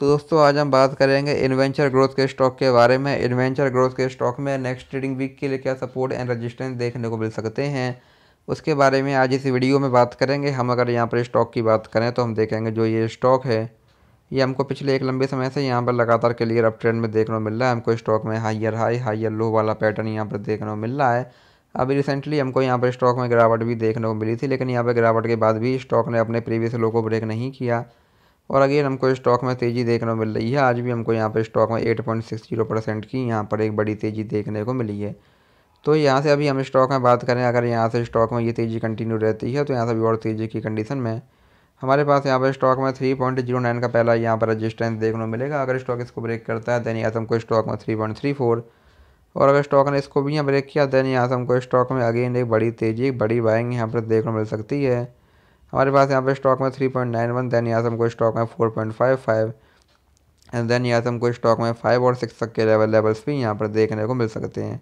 तो दोस्तों आज हम बात करेंगे इन्वेंचर ग्रोथ के स्टॉक के बारे में इन्वेंचर ग्रोथ के स्टॉक में नेक्स्ट ट्रेडिंग वीक के लिए क्या सपोर्ट एंड रजिस्टेंस देखने को मिल सकते हैं उसके बारे में आज इस वीडियो में बात करेंगे हम अगर यहाँ पर स्टॉक की बात करें तो हम देखेंगे जो ये स्टॉक है ये हमको पिछले एक लंबे समय से यहाँ पर लगातार क्लियर अप ट्रेंड में देखने को मिल रहा है हमको स्टॉक में हाइयर हाई हाइयर लो वाला पैटर्न यहाँ पर देखने को मिल रहा है अभी रिसेंटली हमको यहाँ पर स्टॉक में गिरावट भी देखने को मिली थी लेकिन यहाँ पर गिरावट के बाद भी स्टॉक ने अपने प्रीवियस लो को ब्रेक नहीं किया और अगेन हमको स्टॉक में तेज़ी देखने को मिल रही है आज भी हमको यहाँ पर स्टॉक में eight point six zero percent की यहाँ पर एक बड़ी तेज़ी देखने को मिली है तो यहाँ से अभी हम स्टॉक में बात करें अगर यहाँ से स्टॉक में ये तेज़ी कंटिन्यू रहती है तो यहाँ से भी और तेज़ी की कंडीशन में हमारे पास यहाँ पर स्टॉक में थ्री पॉइंट जीरो नाइन का पहला यहाँ पर रजिस्टेंस देखने को मिलेगा अगर स्टॉक इसको ब्रेक करता है देन यहाँ से हमको स्टॉक में थ्री पॉइंट थ्री फोर और अगर स्टॉक ने इसको भी यहाँ ब्रेक किया देन यहाँ से हमको स्टॉक में अगेन एक बड़ी तेज़ी एक बड़ी बाइंग यहाँ पर देखने को मिल सकती है हमारे पास यहाँ पे स्टॉक में three point nine one then यहाँ से हमको स्टॉक में four point five five and then यहाँ से हमको स्टॉक में फाइव और सिक्स तक के लेवल लेवल्स भी यहाँ पर देखने को मिल सकते हैं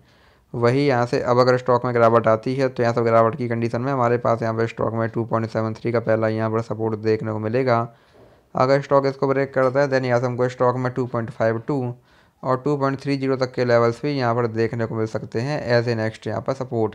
वही यहाँ से अब अगर स्टॉक में गिरावट आती है तो यहाँ सब गिरावट की कंडीशन में हमारे पास यहाँ पर स्टॉक में टू पॉइंट सेवन थ्री का पहला यहाँ पर सपोर्ट देखने को मिलेगा अगर स्टॉक इसको ब्रेक करता है देन यहाँ से हमको स्टॉक में टू पॉइंट फाइव टू और टू पॉइंट थ्री जीरो तक के लेवल्स भी यहाँ पर देखने को मिल सकते हैं एज ए नेक्स्ट यहाँ पर सपोर्ट